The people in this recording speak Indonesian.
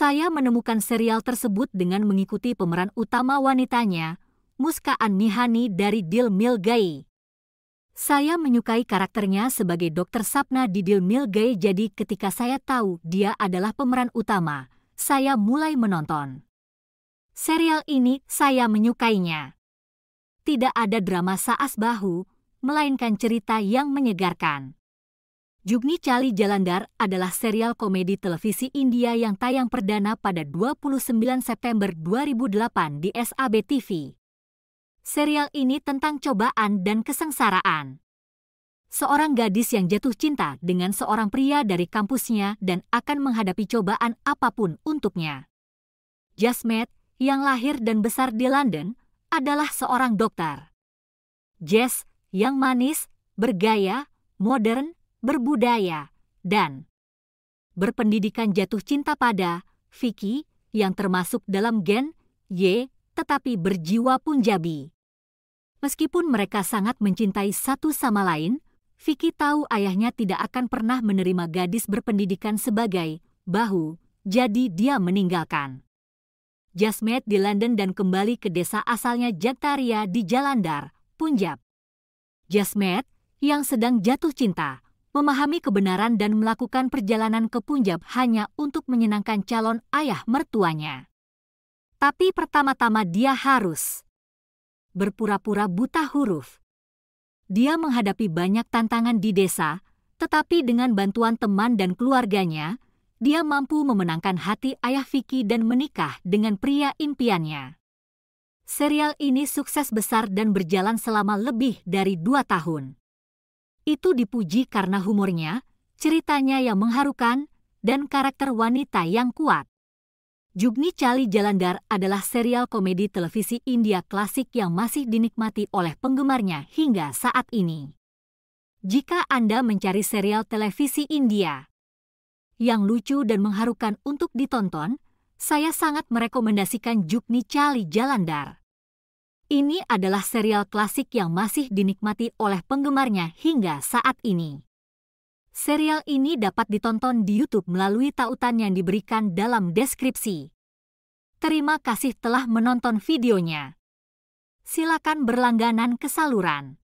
Saya menemukan serial tersebut dengan mengikuti pemeran utama wanitanya, Muska Mihani dari Dil Milgai. Saya menyukai karakternya sebagai dokter Sapna di Dil Milgai jadi ketika saya tahu dia adalah pemeran utama, saya mulai menonton. Serial ini saya menyukainya. Tidak ada drama saas bahu, melainkan cerita yang menyegarkan. Jugni Chali Jalandar adalah serial komedi televisi India yang tayang perdana pada 29 September 2008 di SAB TV. Serial ini tentang cobaan dan kesengsaraan. Seorang gadis yang jatuh cinta dengan seorang pria dari kampusnya dan akan menghadapi cobaan apapun untuknya. Jasmet, yang lahir dan besar di London, adalah seorang dokter. Jess, yang manis, bergaya, modern, berbudaya, dan berpendidikan jatuh cinta pada Vicky yang termasuk dalam gen Y tetapi berjiwa Punjabi. Meskipun mereka sangat mencintai satu sama lain, Vicky tahu ayahnya tidak akan pernah menerima gadis berpendidikan sebagai bahu, jadi dia meninggalkan. Jasmet di London dan kembali ke desa asalnya Jaktaria di Jalandar, Punjab. Jasmet yang sedang jatuh cinta memahami kebenaran dan melakukan perjalanan ke Punjab hanya untuk menyenangkan calon ayah mertuanya. Tapi pertama-tama dia harus berpura-pura buta huruf. Dia menghadapi banyak tantangan di desa, tetapi dengan bantuan teman dan keluarganya, dia mampu memenangkan hati ayah Vicky dan menikah dengan pria impiannya. Serial ini sukses besar dan berjalan selama lebih dari dua tahun itu dipuji karena humornya, ceritanya yang mengharukan, dan karakter wanita yang kuat. Jugni Chali Jalandar adalah serial komedi televisi India klasik yang masih dinikmati oleh penggemarnya hingga saat ini. Jika Anda mencari serial televisi India yang lucu dan mengharukan untuk ditonton, saya sangat merekomendasikan Jugni Chali Jalandar. Ini adalah serial klasik yang masih dinikmati oleh penggemarnya hingga saat ini. Serial ini dapat ditonton di YouTube melalui tautan yang diberikan dalam deskripsi. Terima kasih telah menonton videonya. Silakan berlangganan ke saluran.